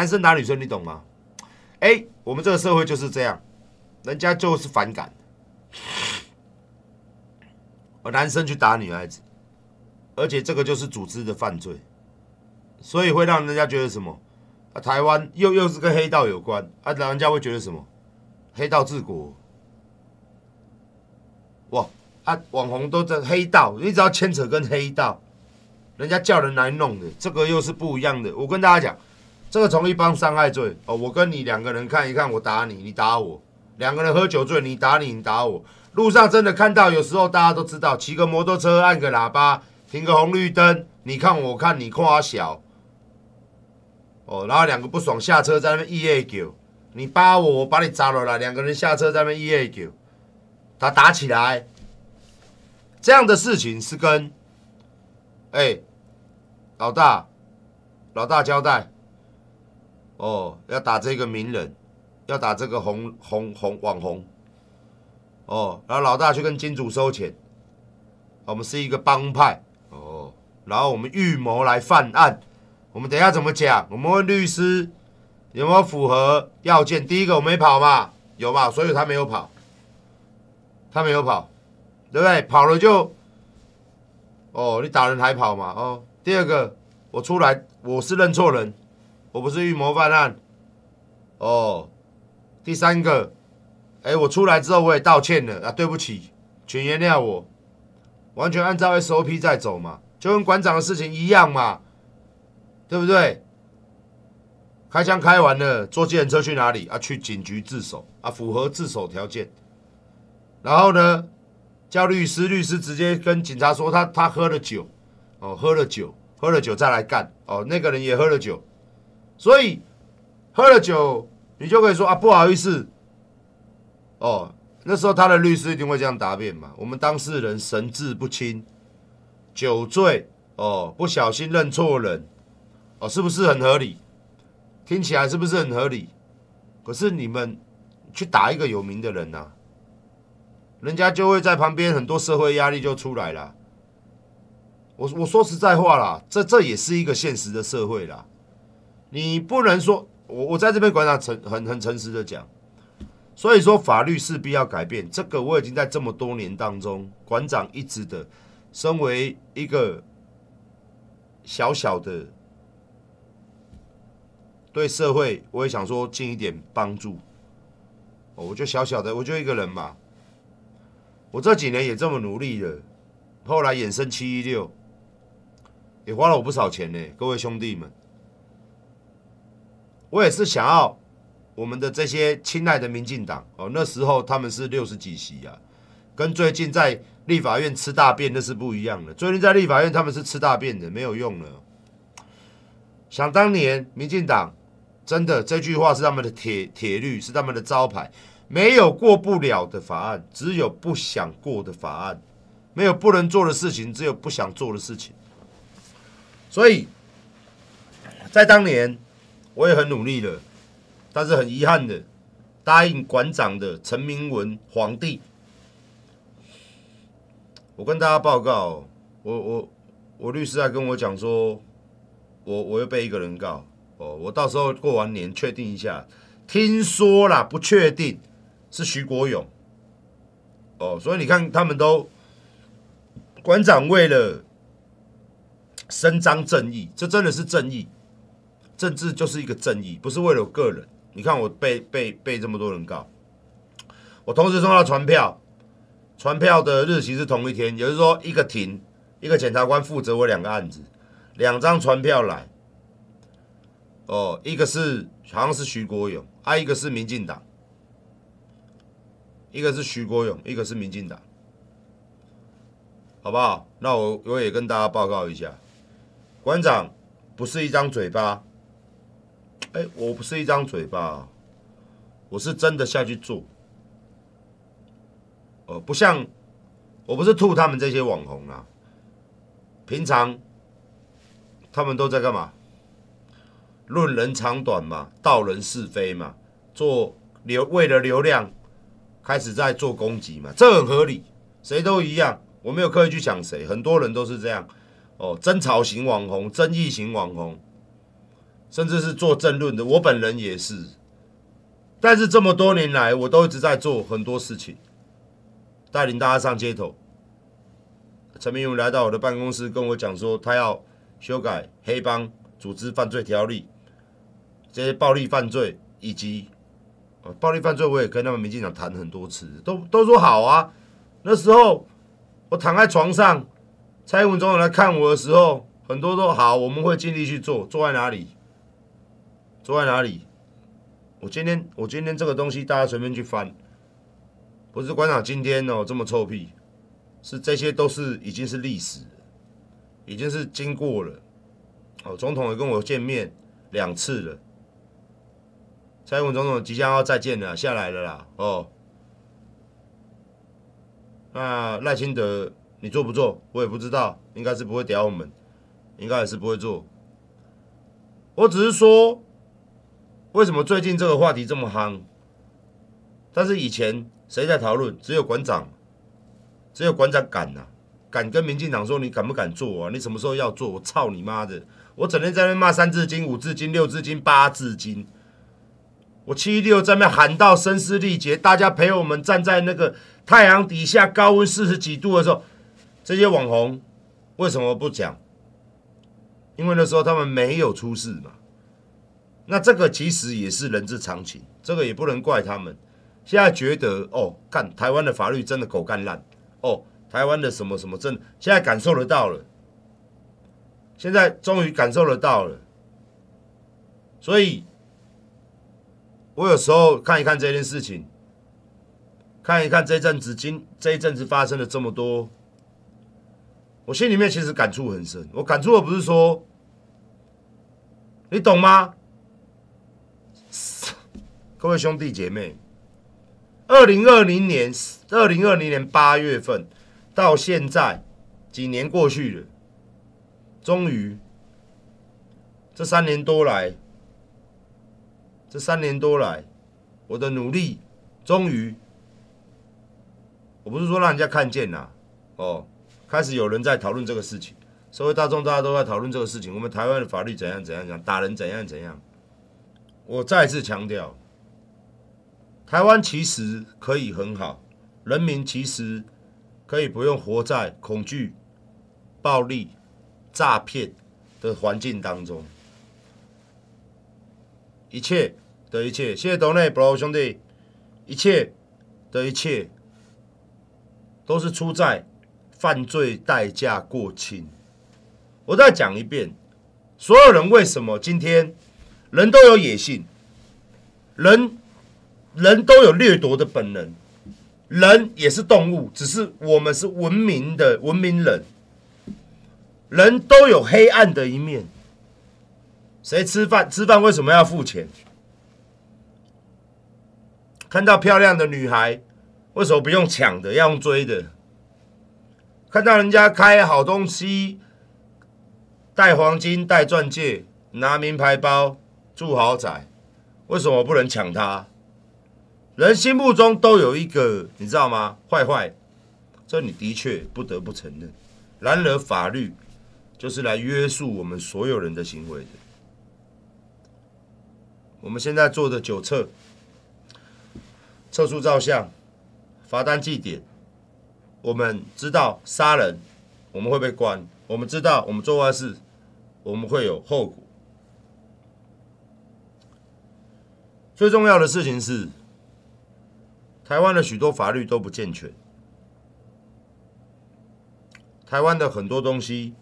男生打女生，你懂吗？哎，我们这个社会就是这样，人家就是反感。男生去打女孩子，而且这个就是组织的犯罪，所以会让人家觉得什么？啊，台湾又又是跟黑道有关，啊，人家会觉得什么？黑道治国。哇，啊，网红都在黑道，一要牵扯跟黑道，人家叫人来弄的，这个又是不一样的。我跟大家讲。这个从一帮伤害罪哦，我跟你两个人看一看，我打你，你打我，两个人喝酒醉，你打你，你打我，路上真的看到，有时候大家都知道，骑个摩托车按个喇叭，停个红绿灯，你看我看你，夸小，哦，然后两个不爽下车在那边一 A 九，你扒我，我把你砸了来，两个人下车在那边一 A 九，他打起来，这样的事情是跟，哎，老大，老大交代。哦，要打这个名人，要打这个红红红网红。哦，然后老大去跟金主收钱。我们是一个帮派，哦，然后我们预谋来犯案。我们等下怎么讲？我们问律师有没有符合要件？第一个我没跑嘛，有嘛，所以他没有跑。他没有跑，对不对？跑了就，哦，你打人还跑嘛？哦，第二个我出来我是认错人。我不是预谋犯案，哦，第三个，哎，我出来之后我也道歉了啊，对不起，请原谅我，完全按照 SOP 在走嘛，就跟馆长的事情一样嘛，对不对？开枪开完了，坐计程车去哪里啊？去警局自首啊，符合自首条件。然后呢，叫律师，律师直接跟警察说他他喝了酒，哦，喝了酒，喝了酒再来干，哦，那个人也喝了酒。所以喝了酒，你就可以说啊，不好意思，哦，那时候他的律师一定会这样答辩嘛。我们当事人神志不清，酒醉，哦，不小心认错人，哦，是不是很合理？听起来是不是很合理？可是你们去打一个有名的人呐，人家就会在旁边，很多社会压力就出来了。我我说实在话啦，这这也是一个现实的社会啦。你不能说我，我在这边馆长诚很很诚实的讲，所以说法律势必要改变，这个我已经在这么多年当中，馆长一直的，身为一个小小的，对社会我也想说尽一点帮助，哦，我就小小的，我就一个人嘛，我这几年也这么努力了，后来衍生七一六，也花了我不少钱呢，各位兄弟们。我也是想要我们的这些亲爱的民进党哦，那时候他们是六十几席啊，跟最近在立法院吃大便那是不一样的。最近在立法院他们是吃大便的，没有用了。想当年民进党真的这句话是他们的铁铁律，是他们的招牌。没有过不了的法案，只有不想过的法案；没有不能做的事情，只有不想做的事情。所以在当年。我也很努力的，但是很遗憾的，答应馆长的陈明文皇帝，我跟大家报告，我我我律师在跟我讲说，我我又被一个人告，哦，我到时候过完年确定一下，听说啦，不确定是徐国勇，哦，所以你看他们都馆长为了伸张正义，这真的是正义。政治就是一个正义，不是为了个人。你看我被被被这么多人告，我同时收到传票，传票的日期是同一天，也就是说一个庭，一个检察官负责我两个案子，两张传票来。哦，一个是好像是徐国勇，还有一个是民进党，一个是徐国勇，一个是民进党，好不好？那我我也跟大家报告一下，馆长不是一张嘴巴。哎，我不是一张嘴巴，我是真的下去做。哦，不像，我不是吐他们这些网红啊。平常他们都在干嘛？论人长短嘛，道人是非嘛，做流为了流量，开始在做攻击嘛，这很合理，谁都一样。我没有刻意去想谁，很多人都是这样。哦，争吵型网红，争议型网红。甚至是做政论的，我本人也是。但是这么多年来，我都一直在做很多事情，带领大家上街头。陈明勇来到我的办公室，跟我讲说他要修改黑帮组织犯罪条例，这些暴力犯罪以及呃暴力犯罪，我也跟他们民进党谈很多次，都都说好啊。那时候我躺在床上，蔡英文总统来看我的时候，很多都好，我们会尽力去做，做在哪里？坐在哪里？我今天我今天这个东西大家随便去翻，不是观长今天哦这么臭屁，是这些都是已经是历史，已经是经过了，哦总统也跟我见面两次了，蔡英文总统即将要再见了，下来了啦哦，那赖清德你做不做？我也不知道，应该是不会屌我们，应该也是不会做，我只是说。为什么最近这个话题这么夯？但是以前谁在讨论？只有馆长，只有馆长敢呐，敢跟民进党说你敢不敢做啊？你什么时候要做？我操你妈的！我整天在那骂三字经、五字经、六字经、八字经，我七六在那喊到声嘶力竭。大家陪我们站在那个太阳底下，高温四十几度的时候，这些网红为什么不讲？因为那时候他们没有出事嘛。那这个其实也是人之常情，这个也不能怪他们。现在觉得哦，看台湾的法律真的狗干烂哦，台湾的什么什么真，现在感受得到了，现在终于感受得到了。所以，我有时候看一看这件事情，看一看这一阵子今这一阵子发生了这么多，我心里面其实感触很深。我感触的不是说，你懂吗？各位兄弟姐妹，二零二零年二零二零年八月份到现在，几年过去了，终于，这三年多来，这三年多来，我的努力，终于，我不是说让人家看见呐，哦，开始有人在讨论这个事情，社会大众大家都在讨论这个事情，我们台湾的法律怎样怎样样，打人怎样怎样。我再次强调，台湾其实可以很好，人民其实可以不用活在恐惧、暴力、诈骗的环境当中。一切的一切，谢谢 n 内 bro 兄弟，一切的一切都是出在犯罪代价过轻。我再讲一遍，所有人为什么今天？人都有野性，人人都有掠夺的本能，人也是动物，只是我们是文明的文明人。人都有黑暗的一面。谁吃饭？吃饭为什么要付钱？看到漂亮的女孩，为什么不用抢的，要用追的？看到人家开好东西，戴黄金、戴钻戒、拿名牌包。住豪宅，为什么不能抢他？人心目中都有一个，你知道吗？坏坏，这你的确不得不承认。然而，法律就是来约束我们所有人的行为的。我们现在做的酒测、测速、照相、罚单记点，我们知道杀人，我们会被关；我们知道我们做坏事，我们会有后果。最重要的事情是，台湾的许多法律都不健全，台湾的很多东西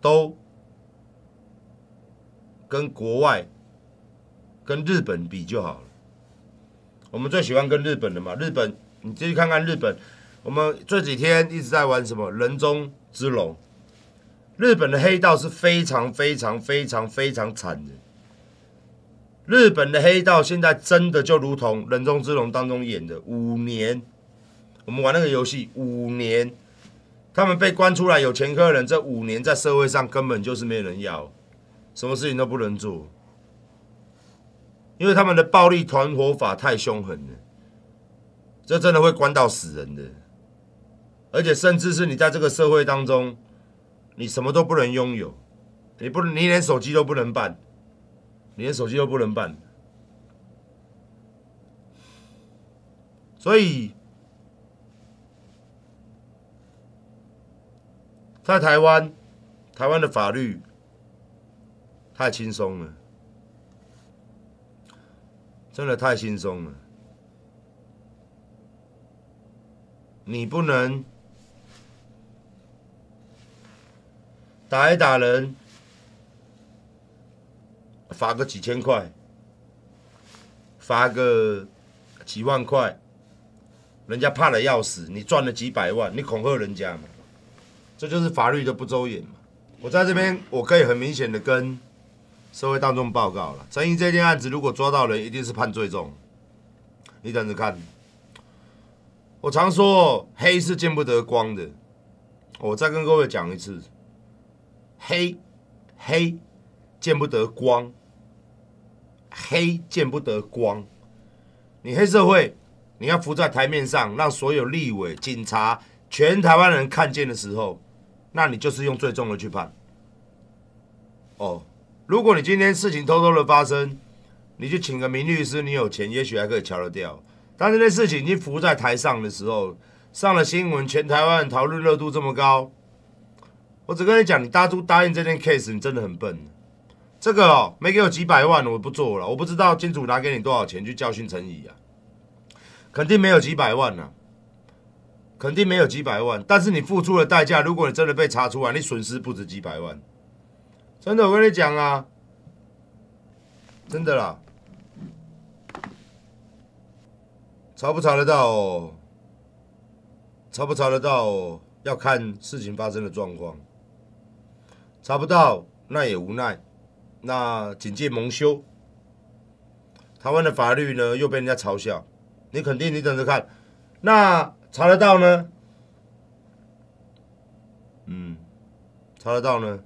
都跟国外、跟日本比就好了。我们最喜欢跟日本的嘛，日本，你继续看看日本。我们这几天一直在玩什么人中之龙，日本的黑道是非常非常非常非常惨的。日本的黑道现在真的就如同《人中之龙》当中演的，五年，我们玩那个游戏，五年，他们被关出来有前科的人，这五年在社会上根本就是没人要，什么事情都不能做，因为他们的暴力团伙法太凶狠了，这真的会关到死人的，而且甚至是你在这个社会当中，你什么都不能拥有，你不你连手机都不能办。你的手机又不能办，所以在台湾，台湾的法律太轻松了，真的太轻松了。你不能打一打人。罚个几千块，罚个几万块，人家怕的要死。你赚了几百万，你恐吓人家嘛？这就是法律的不周延嘛。我在这边我可以很明显的跟社会大众报告了：，陈毅这件案子，如果抓到人，一定是判最重。你等着看。我常说黑是见不得光的，我再跟各位讲一次：黑黑见不得光。黑见不得光，你黑社会，你要浮在台面上，让所有立委、警察、全台湾人看见的时候，那你就是用最重的去判。哦，如果你今天事情偷偷的发生，你去请个名律师，你有钱，也许还可以瞧得掉。但这件事情已经浮在台上的时候，上了新闻，全台湾讨论热度这么高，我只跟你讲，你当初答应这件 case，你真的很笨。这个哦，没给我几百万，我不做了。我不知道金主拿给你多少钱去教训陈怡啊，肯定没有几百万啊，肯定没有几百万。但是你付出的代价，如果你真的被查出来，你损失不止几百万。真的，我跟你讲啊，真的啦，查不查得到哦？查不查得到哦？要看事情发生的状况。查不到，那也无奈。那警戒蒙羞，台湾的法律呢又被人家嘲笑，你肯定你等着看，那查得到呢？嗯，查得到呢？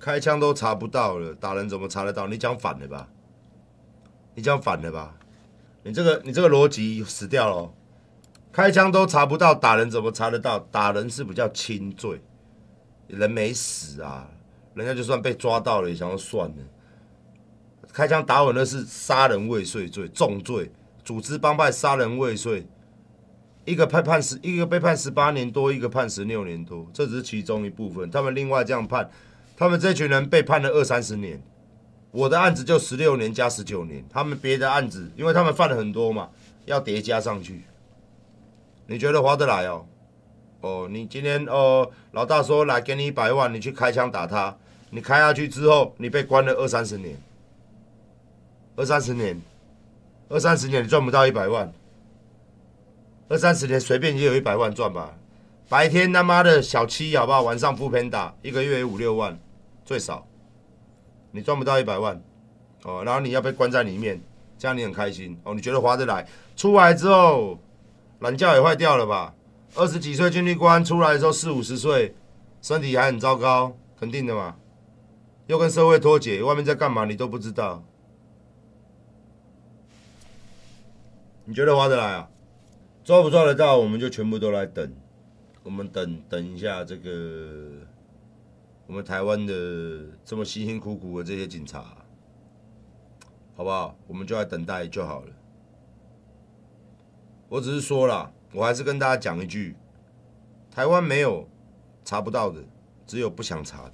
开枪都查不到了，打人怎么查得到？你讲反了吧？你讲反了吧？你这个你这个逻辑死掉了，开枪都查不到，打人怎么查得到？打人是比较轻罪，人没死啊。人家就算被抓到了，也想要算了。开枪打我那是杀人未遂罪，重罪，组织帮派杀人未遂，一个判判十，一个被判十八年多，一个判十六年多，这只是其中一部分。他们另外这样判，他们这群人被判了二三十年。我的案子就十六年加十九年。他们别的案子，因为他们犯了很多嘛，要叠加上去。你觉得划得来哦？哦，你今天哦，老大说来给你一百万，你去开枪打他，你开下去之后，你被关了二三十年，二三十年，二三十年你赚不到一百万，二三十年随便也有一百万赚吧，白天他妈的小七好不好，晚上不偏打，一个月有五六万，最少，你赚不到一百万，哦，然后你要被关在里面，这样你很开心哦，你觉得划得来？出来之后，懒觉也坏掉了吧？二十几岁军力官出来的时候四五十岁，身体还很糟糕，肯定的嘛。又跟社会脱节，外面在干嘛你都不知道。你觉得划得来啊？抓不抓得到，我们就全部都来等。我们等等一下这个，我们台湾的这么辛辛苦苦的这些警察，好不好？我们就来等待就好了。我只是说了。我还是跟大家讲一句，台湾没有查不到的，只有不想查的，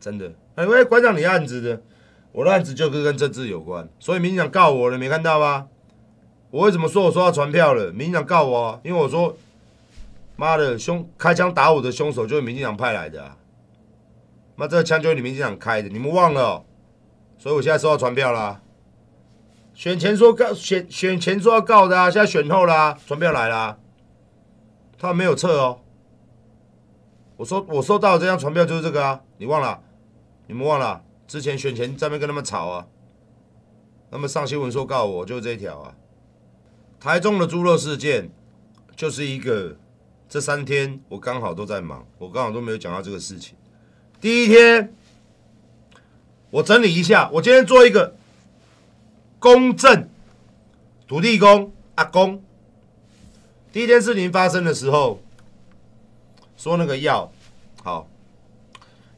真的。哎，喂，馆长，你案子的，我的案子就是跟政治有关，所以民进党告我了，没看到吗？我为什么说我收到传票了？民进党告我，因为我说，妈的，凶开枪打我的凶手就是民进党派来的，妈，这个枪就是你们民进党开的，你们忘了，所以我现在收到传票了。选前说告选选前说要告的啊，现在选后啦，传票来了，他没有撤哦。我说我收到的这张传票就是这个啊，你忘了？你们忘了？之前选前在那边跟他们吵啊，他们上新闻说告我，就是这一条啊。台中的猪肉事件就是一个，这三天我刚好都在忙，我刚好都没有讲到这个事情。第一天我整理一下，我今天做一个。公正，土地公阿公，第一件事情发生的时候，说那个药好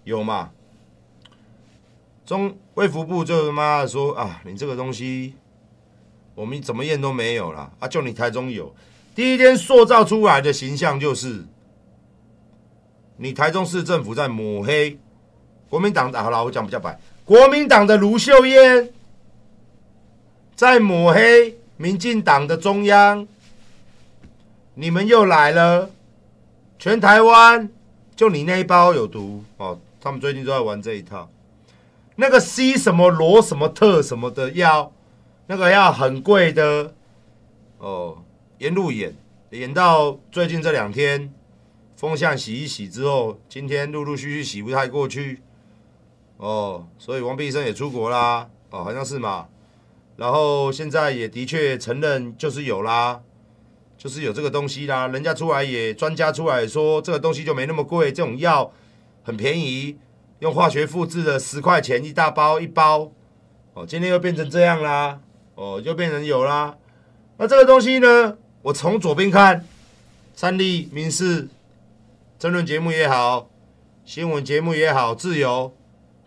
有嘛？中卫福部就他妈说啊，你这个东西我们怎么验都没有了啊，就你台中有第一天塑造出来的形象就是你台中市政府在抹黑国民党。好了，我讲比较白，国民党的卢秀燕。在抹黑民进党的中央，你们又来了，全台湾就你那一包有毒哦。他们最近都在玩这一套，那个 C 什么罗什么特什么的药，那个药很贵的哦。沿路演演到最近这两天风向洗一洗之后，今天陆陆续续洗不太过去哦，所以王必胜也出国啦哦，好像是嘛。然后现在也的确承认，就是有啦，就是有这个东西啦。人家出来也专家出来说，这个东西就没那么贵，这种药很便宜，用化学复制的，十块钱一大包一包。哦，今天又变成这样啦，哦，又变成有啦。那这个东西呢？我从左边看，三立、民事、争论节目也好，新闻节目也好，自由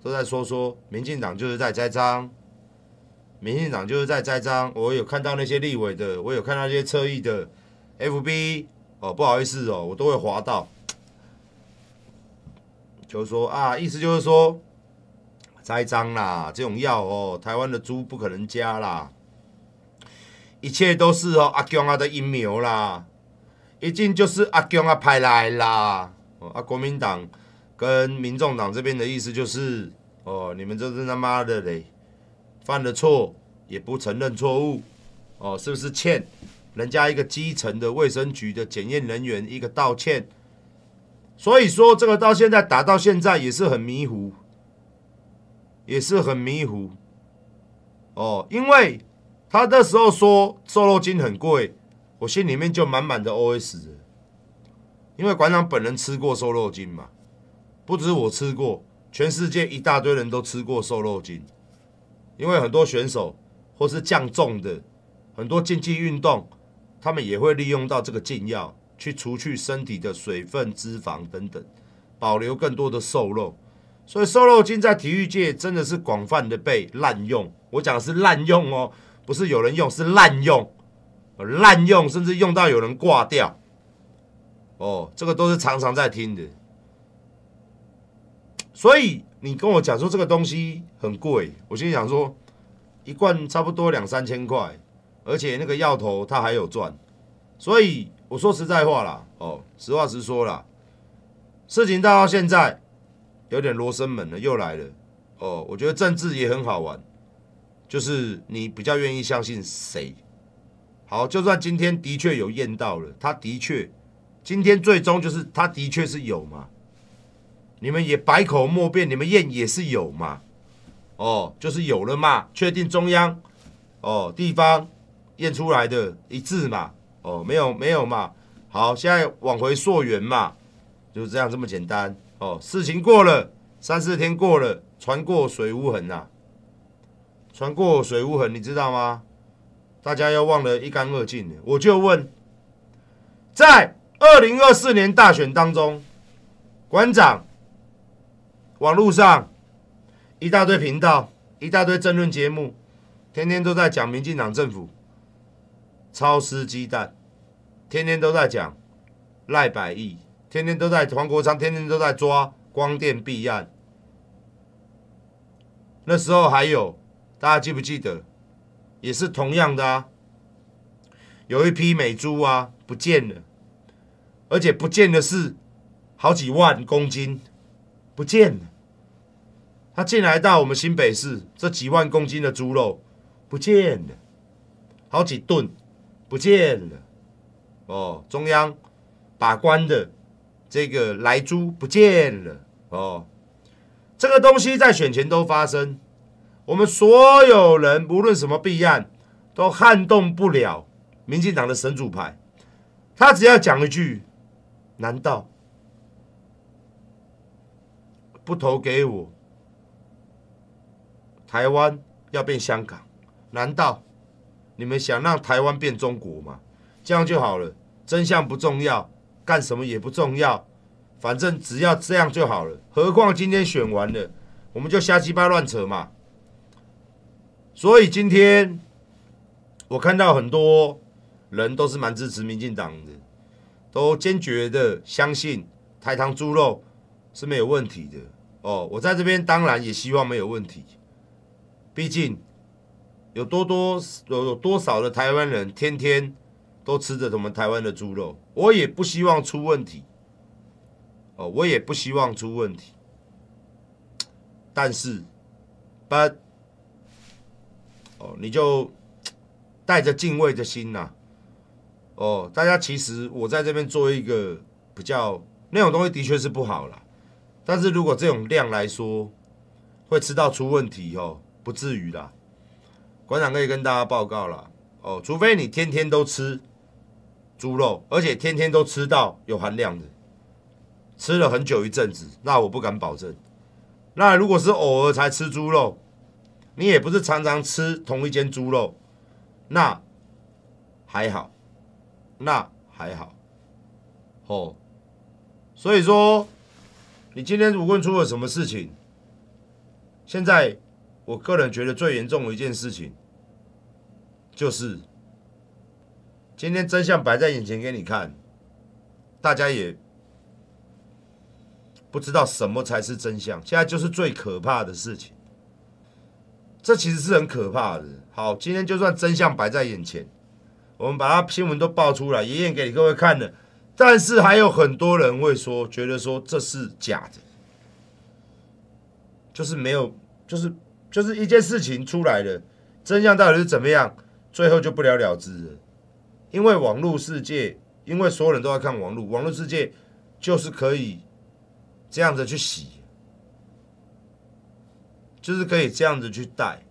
都在说说，民进党就是在栽赃。民进党就是在栽赃，我有看到那些立委的，我有看到那些侧翼的，FB 哦，不好意思哦，我都会划到，就是说啊，意思就是说栽赃啦，这种药哦，台湾的猪不可能加啦，一切都是哦阿姜阿的阴谋啦，一定就是阿姜阿派来啦，哦，阿国民党跟民众党这边的意思就是哦，你们这是他妈的嘞，犯了错。也不承认错误，哦，是不是欠人家一个基层的卫生局的检验人员一个道歉？所以说这个到现在打到现在也是很迷糊，也是很迷糊，哦，因为他那时候说瘦肉精很贵，我心里面就满满的 O S，因为馆长本人吃过瘦肉精嘛，不止我吃过，全世界一大堆人都吃过瘦肉精，因为很多选手。或是降重的很多竞技运动，他们也会利用到这个禁药去除去身体的水分、脂肪等等，保留更多的瘦肉。所以瘦肉精在体育界真的是广泛的被滥用。我讲的是滥用哦，不是有人用是滥用，滥用甚至用到有人挂掉。哦，这个都是常常在听的。所以你跟我讲说这个东西很贵，我里想说。一罐差不多两三千块，而且那个药头他还有赚，所以我说实在话啦，哦，实话实说啦，事情到到现在有点罗生门了，又来了，哦，我觉得政治也很好玩，就是你比较愿意相信谁。好，就算今天的确有验到了，他的确今天最终就是他的确是有嘛，你们也百口莫辩，你们验也是有嘛。哦，就是有了嘛，确定中央，哦，地方验出来的一致嘛，哦，没有没有嘛，好，现在往回溯源嘛，就这样这么简单，哦，事情过了三四天过了，船过水无痕呐，船过水无痕，你知道吗？大家要忘得一干二净。我就问，在二零二四年大选当中，馆长，网络上。一大堆频道，一大堆争论节目，天天都在讲民进党政府超失鸡蛋，天天都在讲赖百亿，天天都在黄国昌，天天都在抓光电弊案。那时候还有，大家记不记得？也是同样的啊，有一批美猪啊不见了，而且不见的是好几万公斤不见了。进来到我们新北市这几万公斤的猪肉不见了，好几吨不见了哦！中央把关的这个来猪不见了哦！这个东西在选前都发生，我们所有人无论什么弊案都撼动不了民进党的神主牌。他只要讲一句，难道不投给我？台湾要变香港，难道你们想让台湾变中国吗？这样就好了，真相不重要，干什么也不重要，反正只要这样就好了。何况今天选完了，我们就瞎鸡巴乱扯嘛。所以今天我看到很多人都是蛮支持民进党的，都坚决的相信台糖猪肉是没有问题的。哦，我在这边当然也希望没有问题。毕竟有多多有有多少的台湾人天天都吃着我们台湾的猪肉，我也不希望出问题哦，我也不希望出问题。但是，but 哦，你就带着敬畏的心呐。哦，大家其实我在这边做一个比较，那种东西的确是不好了。但是如果这种量来说，会吃到出问题哦。不至于啦，馆长可以跟大家报告了哦。除非你天天都吃猪肉，而且天天都吃到有含量的，吃了很久一阵子，那我不敢保证。那如果是偶尔才吃猪肉，你也不是常常吃同一间猪肉，那还好，那还好哦。所以说，你今天无论出了什么事情，现在。我个人觉得最严重的一件事情，就是今天真相摆在眼前给你看，大家也不知道什么才是真相。现在就是最可怕的事情，这其实是很可怕的。好，今天就算真相摆在眼前，我们把它新闻都爆出来，也演给各位看了，但是还有很多人会说，觉得说这是假的，就是没有，就是。就是一件事情出来了，真相到底是怎么样？最后就不了了之了。因为网络世界，因为所有人都要看网络，网络世界就是可以这样子去洗，就是可以这样子去带。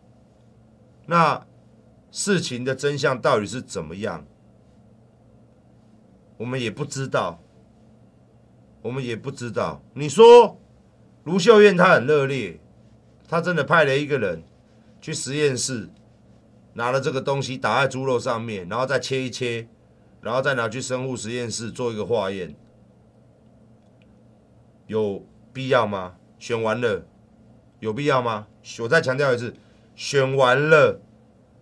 那事情的真相到底是怎么样？我们也不知道，我们也不知道。你说卢秀燕她很热烈。他真的派了一个人去实验室，拿了这个东西打在猪肉上面，然后再切一切，然后再拿去生物实验室做一个化验，有必要吗？选完了，有必要吗？我再强调一次，选完了，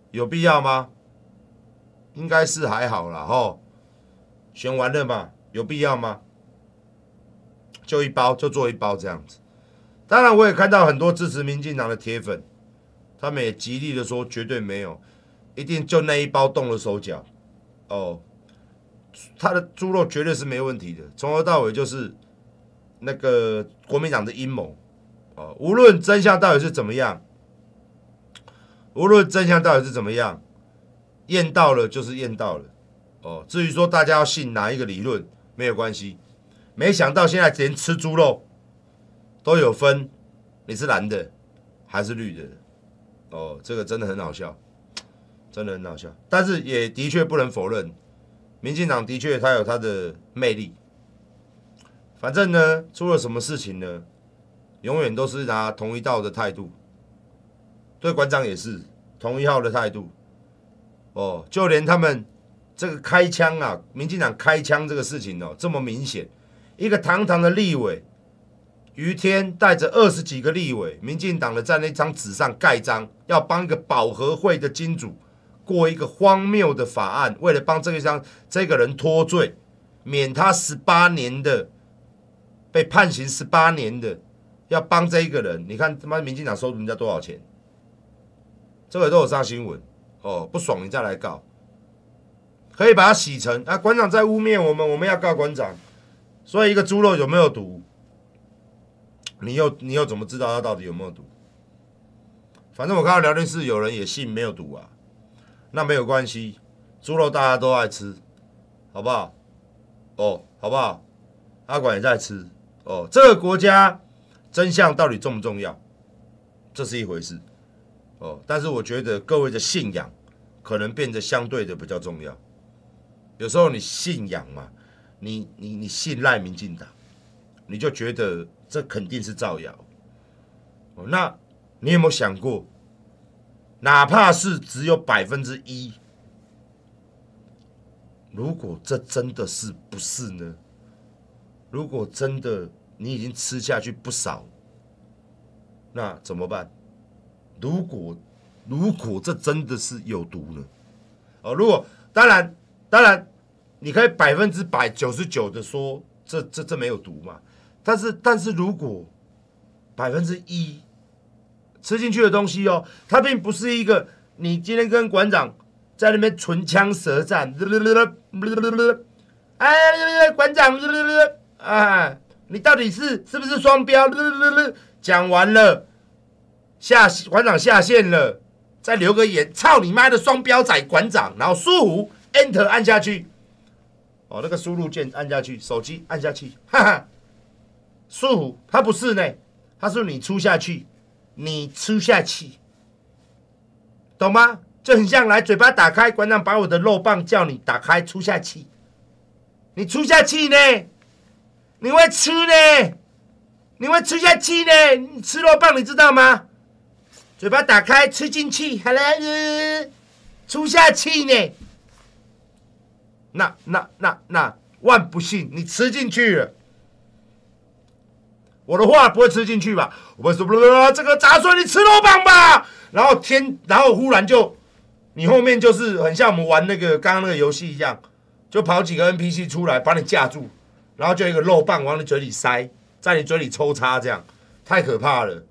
有必要吗？应该是还好了吼，选完了嘛，有必要吗？就一包，就做一包这样子。当然，我也看到很多支持民进党的铁粉，他们也极力的说绝对没有，一定就那一包动了手脚，哦，他的猪肉绝对是没问题的，从头到尾就是那个国民党的阴谋，哦，无论真相到底是怎么样，无论真相到底是怎么样，验到了就是验到了，哦，至于说大家要信哪一个理论没有关系，没想到现在连吃猪肉。都有分，你是蓝的还是绿的？哦，这个真的很好笑，真的很好笑。但是也的确不能否认，民进党的确他有他的魅力。反正呢，出了什么事情呢，永远都是拿同一道的态度，对馆长也是同一号的态度。哦，就连他们这个开枪啊，民进党开枪这个事情哦，这么明显，一个堂堂的立委。于天带着二十几个立委，民进党的在那张纸上盖章，要帮一个保和会的金主过一个荒谬的法案，为了帮这一张这个人脱罪，免他十八年的被判刑十八年的，要帮这一个人，你看他妈民进党收人家多少钱？这个都有上新闻哦，不爽你再来告，可以把他洗成啊馆长在污蔑我们，我们要告馆长，所以一个猪肉有没有毒？你又你又怎么知道他到底有没有毒？反正我看到聊天室有人也信没有毒啊，那没有关系，猪肉大家都爱吃，好不好？哦，好不好？阿管也在吃哦。这个国家真相到底重不重要，这是一回事哦。但是我觉得各位的信仰可能变得相对的比较重要。有时候你信仰嘛，你你你信赖民进党，你就觉得。这肯定是造谣。哦，那你有没有想过，哪怕是只有百分之一，如果这真的是不是呢？如果真的你已经吃下去不少，那怎么办？如果如果这真的是有毒呢？哦，如果当然当然，你可以百分之百九十九的说这这这没有毒嘛？但是，但是如果百分之一吃进去的东西哦，它并不是一个你今天跟馆长在那边唇枪舌战，勒勒勒勒勒哎，馆长，勒勒勒勒，哎，你到底是是不是双标？勒勒勒讲完了，下馆长下线了，再留个言，操你妈的双标仔馆长，然后舒服 Enter 按下去，哦，那个输入键按下去，手机按下去，哈哈。舒服，他不是呢，他是你出下去，你出下去，懂吗？就很像来，嘴巴打开，馆长把我的肉棒叫你打开出下去，你出下去呢，你会吃呢，你会吃下去呢，你吃肉棒你知道吗？嘴巴打开吃进去，好了，出下去呢，那那那那万不幸你吃进去。我的话不会吃进去吧？我们说不不这个杂碎你吃肉棒吧！然后天，然后忽然就，你后面就是很像我们玩那个刚刚那个游戏一样，就跑几个 NPC 出来把你架住，然后就一个肉棒往你嘴里塞，在你嘴里抽插，这样太可怕了。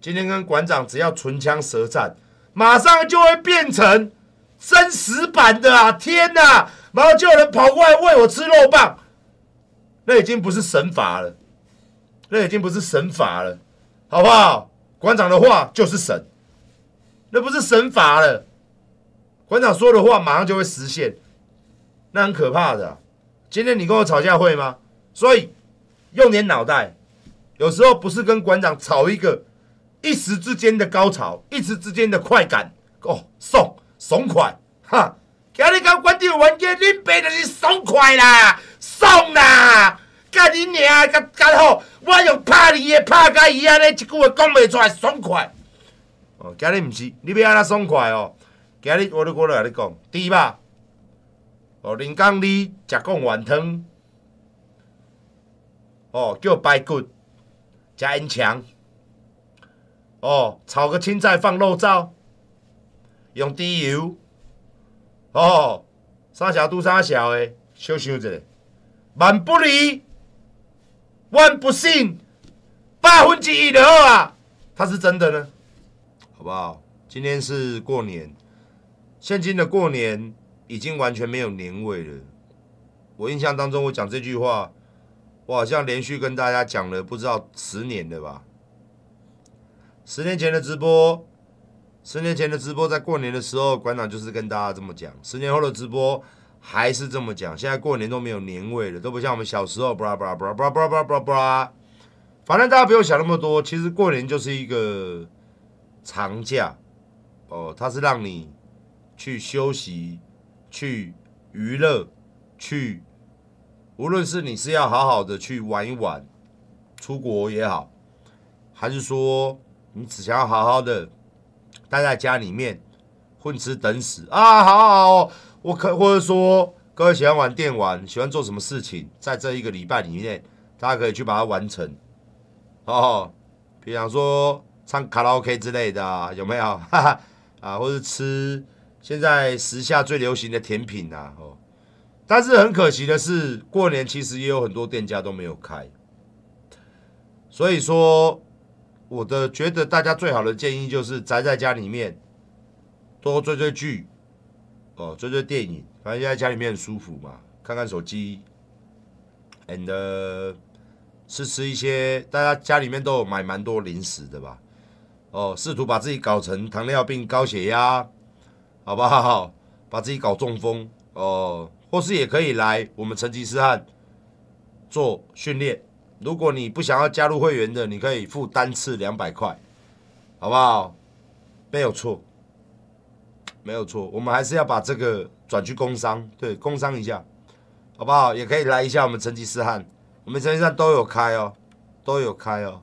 今天跟馆长只要唇枪舌战，马上就会变成真实版的啊！天哪，然后就有人跑过来喂我吃肉棒，那已经不是神罚了。那已经不是神法了，好不好？馆长的话就是神，那不是神法了。馆长说的话马上就会实现，那很可怕的。今天你跟我吵架会吗？所以用点脑袋，有时候不是跟馆长吵一个一时之间的高潮，一时之间的快感哦，爽爽快哈，叫你搞关帝文，叫你背就是爽快啦，爽啦。今日硬甲较好，我用拍字的拍，甲伊安尼一句话讲袂出，来，爽快。哦，今日毋是，你要安怎爽快哦？今日我咧过来，甲你讲，猪肉哦，临江哩，食贡丸汤。哦，叫排骨，食烟肠。哦，炒个青菜放肉燥，用猪油。哦，三小都三小的，烧一者，万不利。万不信，百分之一的二啊，它是真的呢，好不好？今天是过年，现今的过年已经完全没有年味了。我印象当中，我讲这句话，我好像连续跟大家讲了不知道十年了吧。十年前的直播，十年前的直播在过年的时候，馆长就是跟大家这么讲。十年后的直播。还是这么讲，现在过年都没有年味了，都不像我们小时候，拉拉拉拉拉拉拉，反正大家不用想那么多。其实过年就是一个长假，哦，它是让你去休息、去娱乐、去，无论是你是要好好的去玩一玩，出国也好，还是说你只想要好好的待在家里面混吃等死啊，好好。我可或者说各位喜欢玩电玩，喜欢做什么事情，在这一个礼拜里面，大家可以去把它完成，哦，比方说唱卡拉 OK 之类的，啊，有没有？哈哈，啊，或是吃现在时下最流行的甜品啊，哦。但是很可惜的是，过年其实也有很多店家都没有开，所以说我的觉得大家最好的建议就是宅在家里面，多追追剧。哦，追追电影，反正现在家里面很舒服嘛，看看手机，and 吃吃一些，大家家里面都有买蛮多零食的吧。哦，试图把自己搞成糖尿病、高血压，好不好？把自己搞中风，哦，或是也可以来我们成吉思汗做训练。如果你不想要加入会员的，你可以付单次两百块，好不好？没有错。没有错，我们还是要把这个转去工商，对，工商一下，好不好？也可以来一下我们成吉思汗，我们成吉思汗都有开哦，都有开哦。